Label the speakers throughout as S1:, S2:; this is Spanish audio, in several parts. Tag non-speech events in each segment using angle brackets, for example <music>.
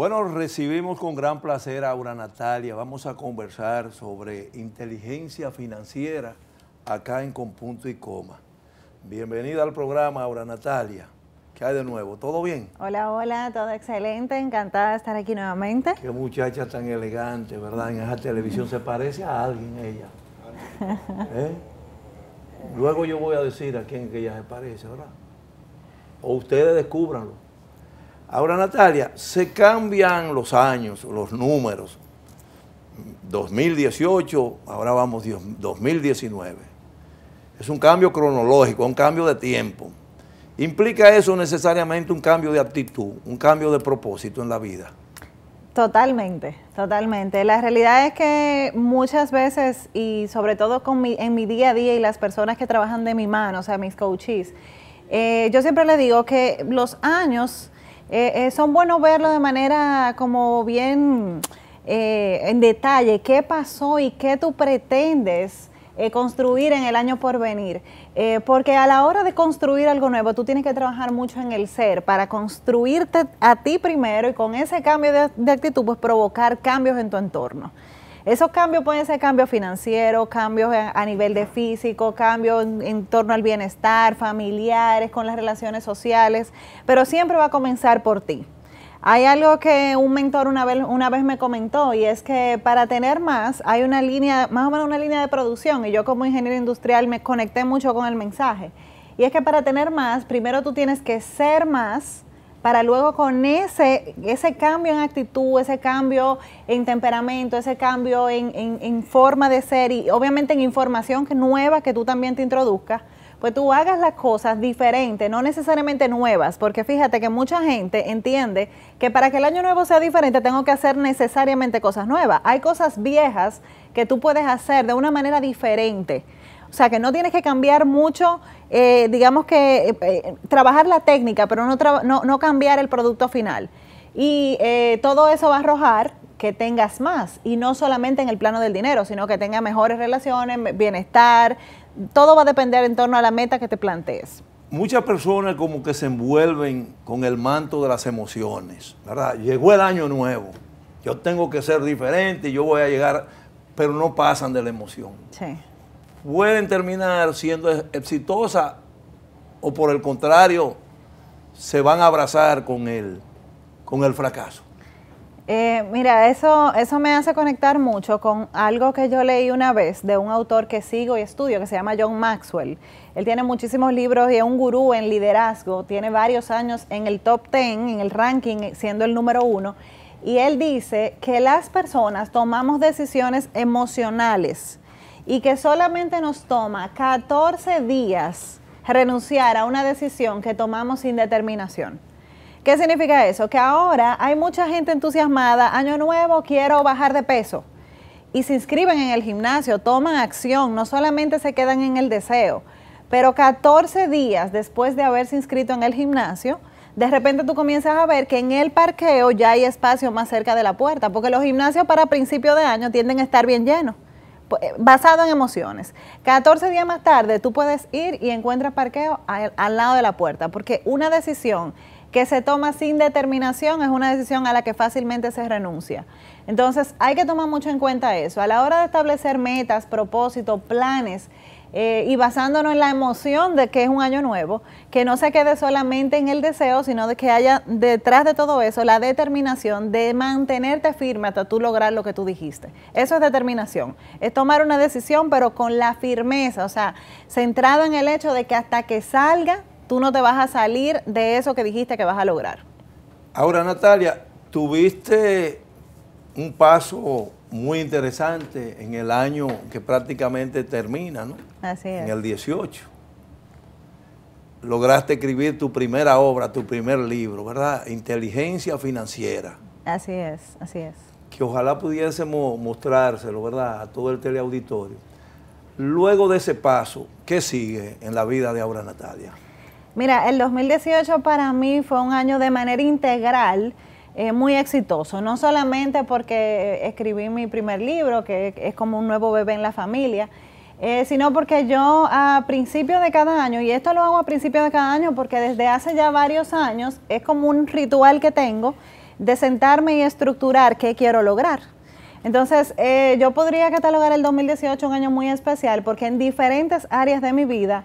S1: Bueno, recibimos con gran placer a Aura Natalia. Vamos a conversar sobre inteligencia financiera acá en Compunto y Coma. Bienvenida al programa, Aura Natalia. ¿Qué hay de nuevo? ¿Todo bien?
S2: Hola, hola, todo excelente. Encantada de estar aquí nuevamente.
S1: Qué muchacha tan elegante, ¿verdad? En esa televisión se parece a alguien ella. <laughs> ¿Eh? Luego yo voy a decir a quién que ella se parece, ¿verdad? O ustedes descúbranlo. Ahora, Natalia, se cambian los años, los números. 2018, ahora vamos 2019. Es un cambio cronológico, un cambio de tiempo. ¿Implica eso necesariamente un cambio de actitud, un cambio de propósito en la vida?
S2: Totalmente, totalmente. La realidad es que muchas veces, y sobre todo con en mi día a día y las personas que trabajan de mi mano, o sea, mis coaches, eh, yo siempre le digo que los años eh, eh, son buenos verlo de manera como bien eh, en detalle qué pasó y qué tú pretendes construir en el año por venir. porque a la hora de construir algo nuevo, tú tienes que trabajar mucho en el ser para construirte a ti primero y con ese cambio de, de actitud, pues provocar cambios en tu entorno. Esos cambios pueden ser cambios financieros, cambios a nivel de físico, cambios en, torno al bienestar, familiares, con las relaciones sociales, pero siempre va a comenzar por ti. Hay algo que un mentor una vez, una vez me comentó y es que para tener más hay una línea, más o menos una línea de producción y yo como ingeniero industrial me conecté mucho con el mensaje. Y es que para tener más, primero tú tienes que ser más, para luego con ese, ese cambio en actitud, ese cambio en temperamento, ese cambio en, en, forma de ser y obviamente en información nueva que tú también te introduzcas, pues tú hagas las cosas diferentes, no necesariamente nuevas, porque fíjate que mucha gente entiende que para que el año nuevo sea diferente tengo que hacer necesariamente cosas nuevas. Hay cosas viejas que tú puedes hacer de una manera diferente o sea, que no tienes que cambiar mucho, eh, digamos que eh, eh, trabajar la técnica, pero no, no, cambiar el producto final. Y todo eso va a arrojar que tengas más, y no solamente en el plano del dinero, sino que tengas mejores relaciones, bienestar, todo va a depender en torno a la meta que te plantees.
S1: Muchas personas como que se envuelven con el manto de las emociones, ¿verdad? Llegó el año nuevo, yo tengo que ser diferente, yo voy a llegar, pero no pasan de la emoción. Sí pueden terminar siendo exitosas o por el contrario, se van a abrazar con el, con el fracaso.
S2: Eh, mira, eso, eso me hace conectar mucho con algo que yo leí una vez de un autor que sigo y estudio que se llama John Maxwell. Él tiene muchísimos libros y es un gurú en liderazgo, tiene varios años en el top 10, en el ranking, siendo el número uno. Y él dice que las personas tomamos decisiones emocionales y que solamente nos toma 14 días renunciar a una decisión que tomamos sin determinación. ¿Qué significa eso? Que ahora hay mucha gente entusiasmada, año nuevo, quiero bajar de peso. Y se inscriben en el gimnasio, toman acción, no solamente se quedan en el deseo, pero 14 días después de haberse inscrito en el gimnasio, de repente tú comienzas a ver que en el parqueo ya hay espacio más cerca de la puerta, porque los gimnasios para principio de año tienden a estar bien llenos. Eh, basado en emociones. 14 días más tarde tú puedes ir y encuentras parqueo al, lado de la puerta, porque una decisión que se toma sin determinación es una decisión a la que fácilmente se renuncia. Entonces hay que tomar mucho en cuenta eso. A la hora de establecer metas, propósitos, planes eh, y basándonos en la emoción de que es un año nuevo, que no se quede solamente en el deseo, sino de que haya detrás de todo eso la determinación de mantenerte firme hasta tú lograr lo que tú dijiste. Eso es determinación, es tomar una decisión pero con la firmeza, o sea, centrado en el hecho de que hasta que salga, tú no te vas a salir de eso que dijiste que vas a lograr.
S1: Ahora, Natalia, tuviste un paso muy interesante en el año que prácticamente termina, ¿no? Así es. En el 18. Lograste escribir tu primera obra, tu primer libro, ¿verdad? Inteligencia financiera.
S2: Así es, así es.
S1: Que ojalá pudiésemos mostrárselo, ¿verdad? A todo el teleauditorio. Luego de ese paso, ¿qué sigue en la vida de Aura Natalia?
S2: Mira, el 2018 para mí fue un año de manera integral eh, muy exitoso, no solamente porque eh, escribí mi primer libro, que es como un nuevo bebé en la familia, eh, sino porque yo a principio de cada año, y esto lo hago a principio de cada año porque desde hace ya varios años es como un ritual que tengo de sentarme y estructurar qué quiero lograr. Entonces, yo podría catalogar el 2018 un año muy especial porque en diferentes áreas de mi vida,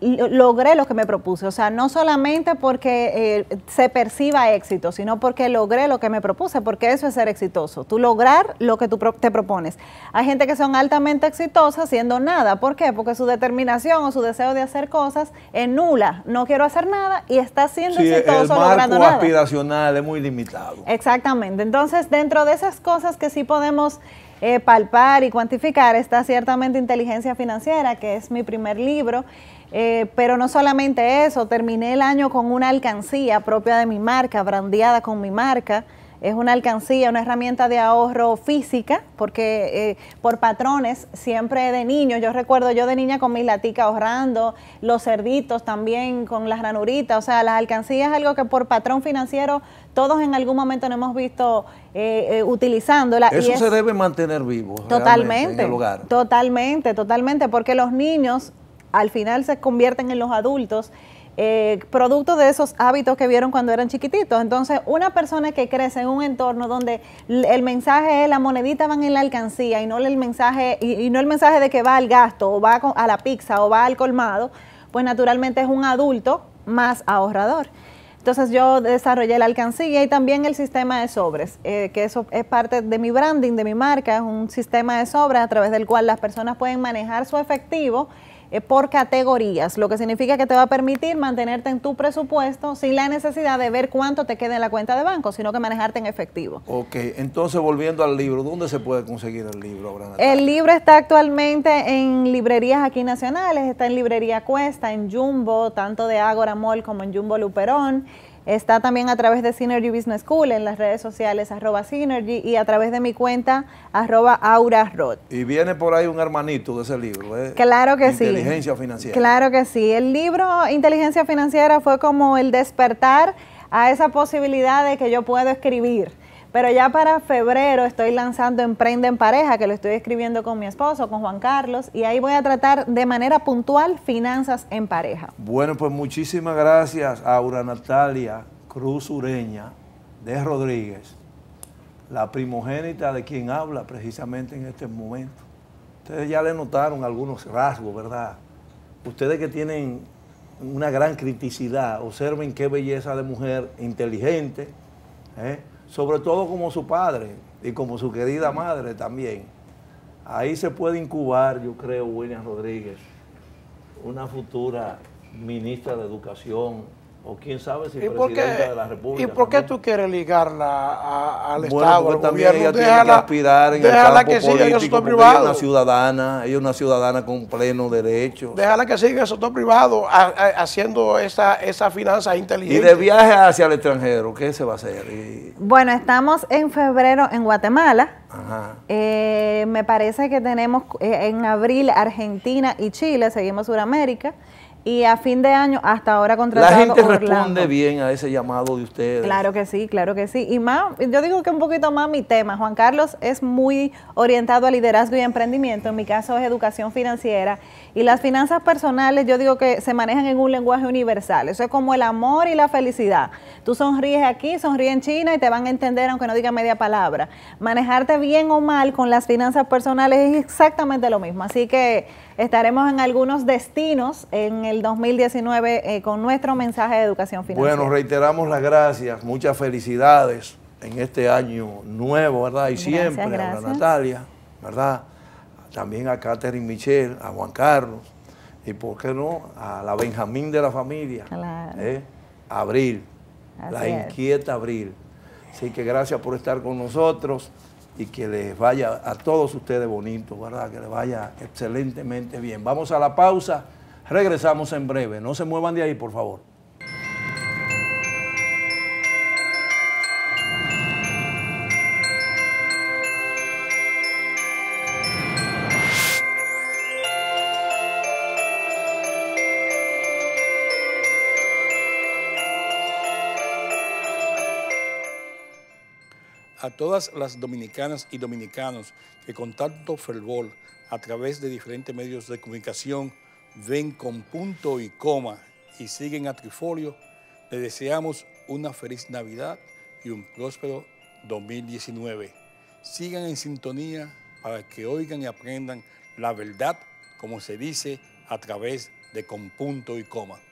S2: logré lo que me propuse. O sea, no solamente porque eh, se perciba éxito, sino porque logré lo que me propuse, porque eso es ser exitoso. Tú lograr lo que tú te propones. Hay gente que son altamente exitosas haciendo nada. ¿Por qué? Porque su determinación o su deseo de hacer cosas es nula. No quiero hacer nada y está siendo exitoso logrando nada.
S1: aspiracional es muy limitado.
S2: Exactamente. Entonces, dentro de esas cosas que sí podemos... Eh, palpar y cuantificar está ciertamente inteligencia financiera, que es mi primer libro, eh, pero no solamente eso, terminé el año con una alcancía propia de mi marca, brandeada con mi marca. Es una alcancía, una herramienta de ahorro física, porque eh, por patrones, siempre de niños yo recuerdo yo de niña con mis laticas ahorrando, los cerditos también con las ranuritas, o sea, las alcancías es algo que por patrón financiero todos en algún momento no hemos visto eh, eh utilizándola. Eso se
S1: debe mantener vivo. Totalmente. En el
S2: Totalmente, totalmente, porque los niños al final se convierten en los adultos, eh, producto de esos hábitos que vieron cuando eran chiquititos. Entonces, una persona que crece en un entorno donde el mensaje es la monedita va en la alcancía y no el mensaje, y, no el mensaje de que va al gasto o va a la pizza o va al colmado, pues naturalmente es un adulto más ahorrador. Entonces yo desarrollé la alcancía y también el sistema de sobres, eh, que eso es parte de mi branding, de mi marca, es un sistema de sobres a través del cual las personas pueden manejar su efectivo eh, por categorías, lo que significa que te va a permitir mantenerte en tu presupuesto sin la necesidad de ver cuánto te queda en la cuenta de banco, sino que manejarte en efectivo.
S1: Ok, entonces volviendo al libro, ¿dónde se puede conseguir el libro
S2: El libro está actualmente en librerías aquí nacionales, está en Librería Cuesta, en Jumbo, tanto de Ágora Mall como en Jumbo Luperón. Está también a través de Synergy Business School en las redes sociales, arroba Synergy, y a través de mi cuenta, arroba Aura Roth.
S1: Y viene por ahí un hermanito de ese libro, ¿eh? Claro que sí. Inteligencia financiera.
S2: Claro que sí. El libro Inteligencia financiera fue como el despertar a esa posibilidad de que yo puedo escribir pero ya para febrero estoy lanzando Emprende en Pareja, que lo estoy escribiendo con mi esposo, con Juan Carlos, y ahí voy a tratar de manera puntual finanzas en pareja.
S1: Bueno, pues muchísimas gracias, Aura Natalia Cruz Ureña de Rodríguez, la primogénita de quien habla precisamente en este momento. Ustedes ya le notaron algunos rasgos, ¿verdad? Ustedes que tienen una gran criticidad, observen qué belleza de mujer inteligente, ¿eh? sobre todo como su padre y como su querida madre también. Ahí se puede incubar, yo creo, William Rodríguez, una futura ministra de Educación, o quién sabe si presidenta de la República. ¿Y por qué tú quieres ligarla a, al Estado, también Ella tiene que aspirar en el siga privado. Ella es una ciudadana, ella es una ciudadana con pleno derecho. Déjala que siga el sector privado haciendo esa, esa finanza inteligente. Y de viaje hacia el extranjero, ¿qué se va a hacer?
S2: Bueno, estamos en febrero en Guatemala. Eh, me parece que tenemos eh, en abril Argentina y Chile, seguimos Sudamérica. Y a fin de año, hasta ahora contratado La gente responde
S1: bien a ese llamado de ustedes. Claro
S2: que sí, claro que sí. Y más, yo digo que un poquito más mi tema. Juan Carlos es muy orientado a liderazgo y emprendimiento. En mi caso es educación financiera. Y las finanzas personales, yo digo que se manejan en un lenguaje universal. Eso es como el amor y la felicidad. Tú sonríes aquí, sonríes en China y te van a entender aunque no diga media palabra. Manejarte bien o mal con las finanzas personales es exactamente lo mismo. Así que estaremos en algunos destinos en el 2019 eh, con nuestro mensaje de educación financiera. Bueno,
S1: reiteramos las gracias, muchas felicidades en este año nuevo, ¿verdad? Y siempre a Natalia, ¿verdad? También a Catherine Michelle, a Juan Carlos y, ¿por qué no?, a la Benjamín de la familia. ¿eh? Abril, la inquieta Abril. Así que gracias por estar con nosotros y que les vaya a todos ustedes bonito, ¿verdad? Que les vaya excelentemente bien. Vamos a la pausa Regresamos en breve. No se muevan de ahí, por favor. a todas las dominicanas y dominicanos que contacto tanto a través de diferentes medios de comunicación, ven con punto y coma y siguen a Trifolio, le deseamos una feliz Navidad y un próspero 2019. Sigan en sintonía para que oigan y aprendan la verdad, como se dice, a través de con punto y coma.